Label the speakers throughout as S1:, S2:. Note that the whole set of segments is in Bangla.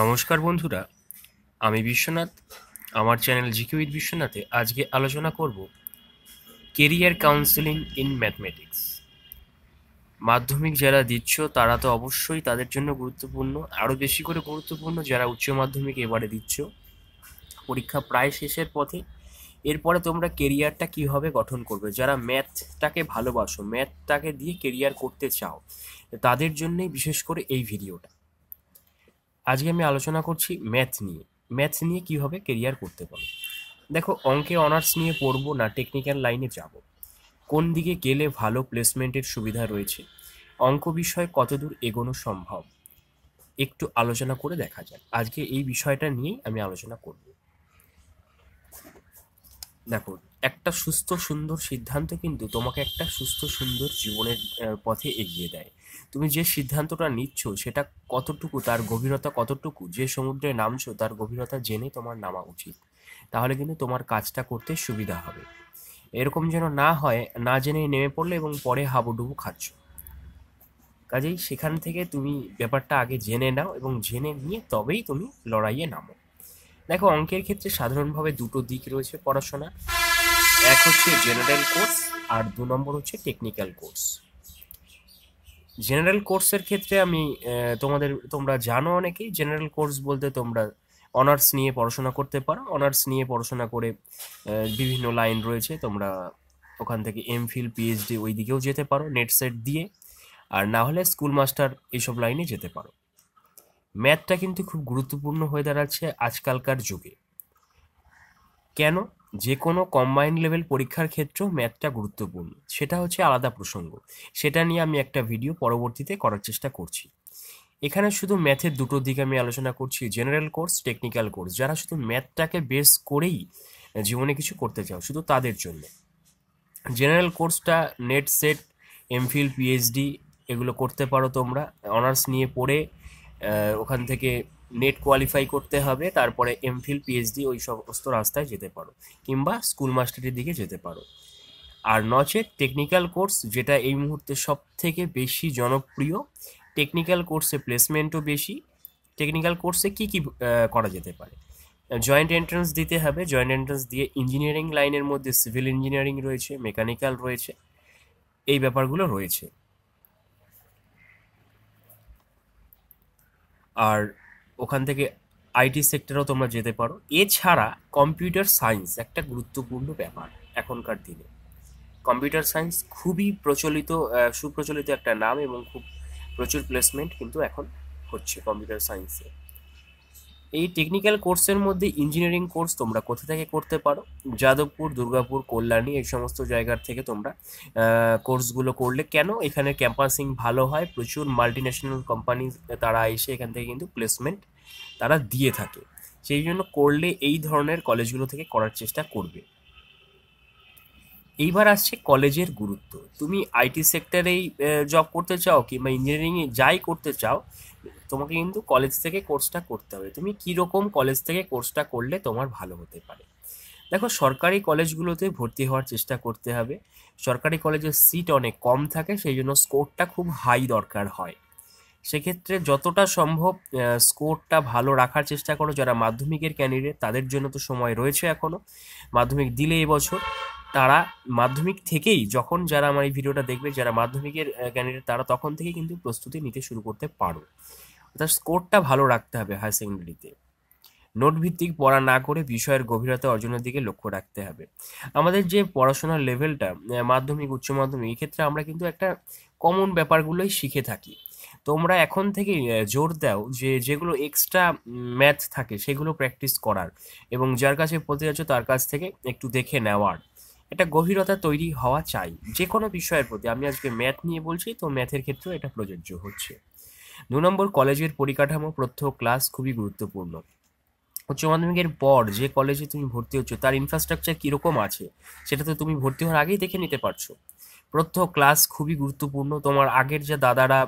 S1: নমস্কার বন্ধুরা আমি বিশ্বনাথ আমার চ্যানেল জিকিউ উইথ বিশ্বনাথে আজকে আলোচনা করব কেরিয়ার কাউন্সেলিং ইন ম্যাথমেটিক্স মাধ্যমিক যারা দিচ্ছ তারা তো অবশ্যই তাদের জন্য গুরুত্বপূর্ণ আরও বেশি করে গুরুত্বপূর্ণ যারা উচ্চ মাধ্যমিক এবারে দিচ্ছ পরীক্ষা প্রায় শেষের পথে এরপরে তোমরা কেরিয়ারটা কীভাবে গঠন করবে যারা ম্যাথটাকে ভালোবাসো ম্যাথটাকে দিয়ে কেরিয়ার করতে চাও তাদের জন্যই বিশেষ করে এই ভিডিওটা আজকে আমি আলোচনা করছি ম্যাথ নিয়ে ম্যাথ নিয়ে কীভাবে কেরিয়ার করতে পারো দেখো অঙ্কে অনার্স নিয়ে পড়বো না টেকনিক্যাল লাইনে যাব কোন দিকে গেলে ভালো প্লেসমেন্টের সুবিধা রয়েছে অঙ্ক বিষয়ে কতদূর এগোনো সম্ভব একটু আলোচনা করে দেখা যাক আজকে এই বিষয়টা নিয়েই আমি আলোচনা করব দেখো একটা সুস্থ সুন্দর সিদ্ধান্ত কিন্তু তোমাকে একটা সুস্থ সুন্দর জীবনের পথে এগিয়ে দেয় তুমি যে সিদ্ধান্তটা নিচ্ছ সেটা কতটুকু তার গভীরতা কতটুকু যে সমুদ্রে নামছো তার গভীরতা জেনে তোমার নামা উচিত তাহলে কিন্তু তোমার কাজটা করতে সুবিধা হবে এরকম যেন না হয় না জেনে নেমে পড়লে এবং পরে হাবুডুবু খাচ্ছ কাজেই সেখান থেকে তুমি ব্যাপারটা আগে জেনে নাও এবং জেনে নিয়ে তবেই তুমি লড়াইয়ে নামো দেখো অঙ্কের ক্ষেত্রে সাধারণভাবে দুটো দিক রয়েছে পড়াশোনা এক হচ্ছে জেনারেল কোর্স আর দু নম্বর হচ্ছে টেকনিক্যাল কোর্স জেনারেল কোর্সের ক্ষেত্রে আমি তোমাদের তোমরা জানো অনেকেই জেনারেল কোর্স বলতে তোমরা অনার্স নিয়ে পড়াশোনা করতে পারো অনার্স নিয়ে পড়াশোনা করে বিভিন্ন লাইন রয়েছে তোমরা ওখান থেকে এম ফিল পিএইচডি ওই দিকেও যেতে পারো নেট সেট দিয়ে আর না হলে স্কুল মাস্টার এইসব লাইনে যেতে পারো ম্যাথটা কিন্তু খুব গুরুত্বপূর্ণ হয়ে দাঁড়াচ্ছে আজকালকার যুগে কেন যে কোনো কম্বাইন্ড লেভেল পরীক্ষার ক্ষেত্রেও ম্যাথটা গুরুত্বপূর্ণ সেটা হচ্ছে আলাদা প্রসঙ্গ সেটা নিয়ে আমি একটা ভিডিও পরবর্তীতে করার চেষ্টা করছি এখানে শুধু ম্যাথের দুটো দিক আমি আলোচনা করছি জেনারেল কোর্স টেকনিক্যাল কোর্স যারা শুধু ম্যাথটাকে বেস করেই জীবনে কিছু করতে চাও শুধু তাদের জন্য জেনারেল কোর্সটা নেট সেট এমফিল পিএইচডি এগুলো করতে পারো তোমরা অনার্স নিয়ে পড়ে ওখান থেকে নেট কোয়ালিফাই করতে হবে তারপরে এমফিল পিএইচডি ওই সমস্ত রাস্তায় যেতে পারো কিংবা স্কুল মাস্টারের দিকে যেতে পারো আর নচেত টেকনিক্যাল কোর্স যেটা এই মুহূর্তে সব থেকে বেশি জনপ্রিয় টেকনিক্যাল কোর্সে প্লেসমেন্টও বেশি টেকনিক্যাল কোর্সে কি কি করা যেতে পারে জয়েন্ট এন্ট্রান্স দিতে হবে জয়েন্ট এন্ট্রান্স দিয়ে ইঞ্জিনিয়ারিং লাইনের মধ্যে সিভিল ইঞ্জিনিয়ারিং রয়েছে মেকানিক্যাল রয়েছে এই ব্যাপারগুলো রয়েছে আর ওখান থেকে আইটি সেক্টরেও তোমরা যেতে পারো এছাড়া কম্পিউটার সায়েন্স একটা গুরুত্বপূর্ণ ব্যাপার এখনকার দিনে কম্পিউটার সায়েন্স খুবই প্রচলিত সুপ্রচলিত একটা নাম এবং খুব প্রচুর প্লেসমেন্ট কিন্তু এখন হচ্ছে কম্পিউটার সায়েন্সে এই টেকনিক্যাল কোর্সের মধ্যে ইঞ্জিনিয়ারিং কোর্স তোমরা কোথা থেকে করতে পারো যাদবপুর দুর্গাপুর কল্যাণী এই সমস্ত জায়গার থেকে তোমরা কোর্সগুলো করলে কেন এখানে ক্যাম্পাসিং ভালো হয় প্রচুর মাল্টিন্যাশনাল কোম্পানি তারা এসে এখান থেকে কিন্তু প্লেসমেন্ট তারা দিয়ে থাকে সেই জন্য করলে এই ধরনের কলেজগুলো থেকে করার চেষ্টা করবে এইবার আসছে কলেজের গুরুত্ব তুমি আইটি সেক্টরেই জব করতে চাও কিংবা ইঞ্জিনিয়ারিংয়ে যাই করতে চাও তোমাকে কিন্তু কলেজ থেকে কোর্সটা করতে হবে তুমি কীরকম কলেজ থেকে কোর্সটা করলে তোমার ভালো হতে পারে দেখো সরকারি কলেজগুলোতে ভর্তি হওয়ার চেষ্টা করতে হবে সরকারি কলেজের সিট অনেক কম থাকে সেই জন্য স্কোরটা খুব হাই দরকার হয় সেক্ষেত্রে যতটা সম্ভব স্কোরটা ভালো রাখার চেষ্টা করো যারা মাধ্যমিকের ক্যান্ডিডেট তাদের জন্য তো সময় রয়েছে এখনও মাধ্যমিক দিলে এবছর তারা মাধ্যমিক থেকেই যখন যারা আমার এই ভিডিওটা দেখবে যারা মাধ্যমিকের ক্যান্ডিডেট তারা তখন থেকে কিন্তু প্রস্তুতি নিতে শুরু করতে পারো অর্থাৎ স্কোরটা ভালো রাখতে হবে হায়ার সেকেন্ডারিতে নোট ভিত্তিক পড়া না করে বিষয়ের গভীরতা অর্জনের দিকে লক্ষ্য রাখতে হবে আমাদের যে পড়াশোনার লেভেলটা মাধ্যমিক উচ্চ মাধ্যমিক এক্ষেত্রে আমরা কিন্তু একটা কমন ব্যাপারগুলোই শিখে থাকি তোমরা এখন থেকে জোর দাও যে যেগুলো এক্সট্রা ম্যাথ থাকে সেগুলো প্র্যাকটিস করার এবং যার কাছে পড়তে যাচ্ছ তার কাছ থেকে একটু দেখে নেওয়ার একটা গভীরতা তৈরি হওয়া চাই যে কোনো বিষয়ের প্রতি আমি আজকে ম্যাথ নিয়ে বলছি তো ম্যাথের ক্ষেত্রেও এটা প্রযোজ্য হচ্ছে দু নম্বর কলেজের পরিকাঠামো প্রত্যহ ক্লাস খুবই গুরুত্বপূর্ণ উচ্চ মাধ্যমিকের পর যে কলেজে তুমি ভর্তি হচ্ছ তার ইনফ্রাস্ট্রাকচার কীরকম আছে সেটা তো তুমি ভর্তি হওয়ার আগেই দেখে নিতে পারছো প্রত্যহ ক্লাস খুবই গুরুত্বপূর্ণ তোমার আগের যে দাদারা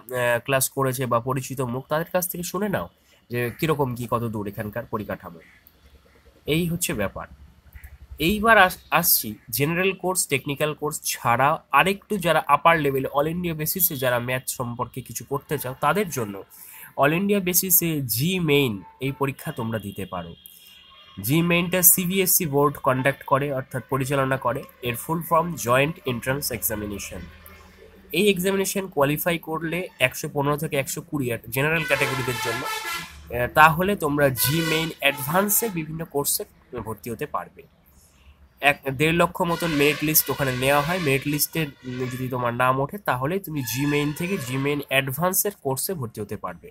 S1: ক্লাস করেছে বা পরিচিত মুখ তাদের কাছ থেকে শুনে নাও যে কীরকম কী কত দূর এখানকার পরিকাঠামো এই হচ্ছে ব্যাপার এইবার আসছি জেনারেল কোর্স টেকনিক্যাল কোর্স ছাড়া আরেকটু যারা আপার লেভেলে অল ইন্ডিয়া বেসিসে যারা ম্যাথ সম্পর্কে কিছু করতে চাও তাদের জন্য অল ইন্ডিয়া বেসিসে জি মেইন এই পরীক্ষা তোমরা দিতে পারো জি মেইনটা সিবিএসসি বোর্ড কন্ডাক্ট করে অর্থাৎ পরিচালনা করে এর full form joint entrance examination এই এক্সামিনেশন কোয়ালিফাই করলে একশো পনেরো থেকে একশো কুড়ি জেনারেল ক্যাটাগরিদের জন্য তাহলে তোমরা জি মেইন অ্যাডভান্সে বিভিন্ন কোর্সে ভর্তি হতে পারবে এক দেড় লক্ষ মতন মেরিট লিস্ট ওখানে নেওয়া হয় মেরিট লিস্টের যদি তোমার নাম ওঠে তাহলে তুমি জি মেইন থেকে জি মেইন অ্যাডভান্সের কোর্সে ভর্তি হতে পারবে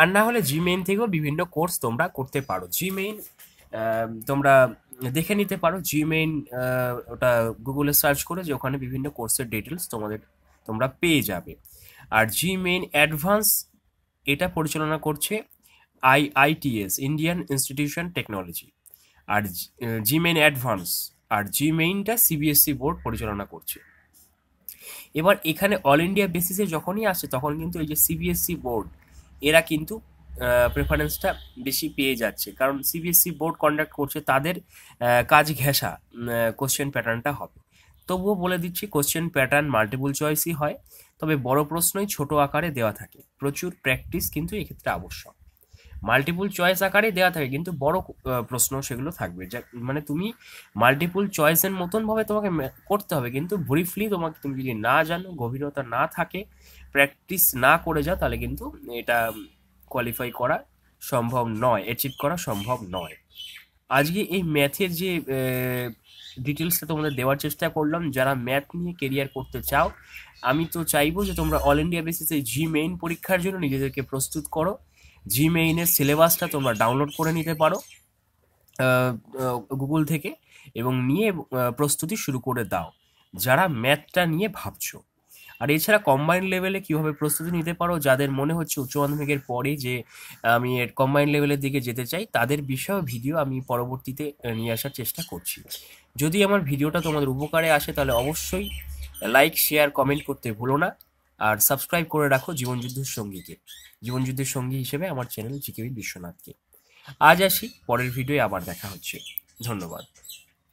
S1: আর না হলে জি মেইন থেকেও বিভিন্ন কোর্স তোমরা করতে পারো জি মেইন তোমরা দেখে নিতে পারো জিমেইন ওটা গুগলে সার্চ করে যে ওখানে বিভিন্ন কোর্সের ডিটেলস তোমাদের তোমরা পেয়ে যাবে আর জিমেইন অ্যাডভান্স এটা পরিচালনা করছে আইআইটিএস ইন্ডিয়ান ইনস্টিটিউশন টেকনোলজি আর জিমেইন অ্যাডভান্স আর জিমেইনটা সিবিএসসি বোর্ড পরিচালনা করছে এবার এখানে অল ইন্ডিয়া বেসিসে যখনই আসে তখন কিন্তু এই যে সিবিএসসি বোর্ড e এরা কিন্তু প্রেফারেন্সটা বেশি পেয়ে যাচ্ছে কারণ সিবিএসসি বোর্ড কন্ডাক্ট করছে তাদের কাজ ঘেঁষা কোশ্চেন প্যাটার্নটা হবে তবুও বলে দিচ্ছি কোশ্চেন প্যাটার্ন মাল্টিপল চয়েসই হয় তবে বড় প্রশ্নই ছোট আকারে দেওয়া থাকে প্রচুর প্র্যাকটিস কিন্তু এক্ষেত্রে আবশ্যক মাল্টিপুল চয়েস আকারে দেওয়া থাকে কিন্তু বড় প্রশ্ন সেগুলো থাকবে যা মানে তুমি মাল্টিপুল চয়েসের মতনভাবে তোমাকে করতে হবে কিন্তু ব্রিফলি তোমাকে তুমি যদি না জানো গভীরতা না থাকে প্র্যাকটিস না করে যাও তাহলে কিন্তু এটা কোয়ালিফাই করা সম্ভব নয় অ্যাচিভ করা সম্ভব নয় আজকে এই ম্যাথের যে ডিটেলসটা তোমাদের দেওয়ার চেষ্টা করলাম যারা ম্যাথ নিয়ে কেরিয়ার করতে চাও আমি তো চাইবো যে তোমরা অল ইন্ডিয়া বেসিসে জি মেইন পরীক্ষার জন্য নিজেদেরকে প্রস্তুত করো জি মেইনের সিলেবাসটা তোমরা ডাউনলোড করে নিতে পারো গুগল থেকে এবং নিয়ে প্রস্তুতি শুরু করে দাও যারা ম্যাথটা নিয়ে ভাবছো আর এছাড়া কম্বাইন্ড লেভেলে কীভাবে প্রস্তুতি নিতে পারো যাদের মনে হচ্ছে উচ্চ মাধ্যমিকের পরে যে আমি কম্বাইন্ড লেভেলের দিকে যেতে চাই তাদের বিষয়ে ভিডিও আমি পরবর্তীতে নিয়ে আসার চেষ্টা করছি যদি আমার ভিডিওটা তোমাদের উপকারে আসে তাহলে অবশ্যই লাইক শেয়ার কমেন্ট করতে ভুলো না আর সাবস্ক্রাইব করে রাখো জীবনযুদ্ধের সঙ্গীকে জীবনযুদ্ধের সঙ্গী হিসেবে আমার চ্যানেল জিকেবি বিশ্বনাথকে আজ আসি পরের ভিডিওয় আবার দেখা হচ্ছে ধন্যবাদ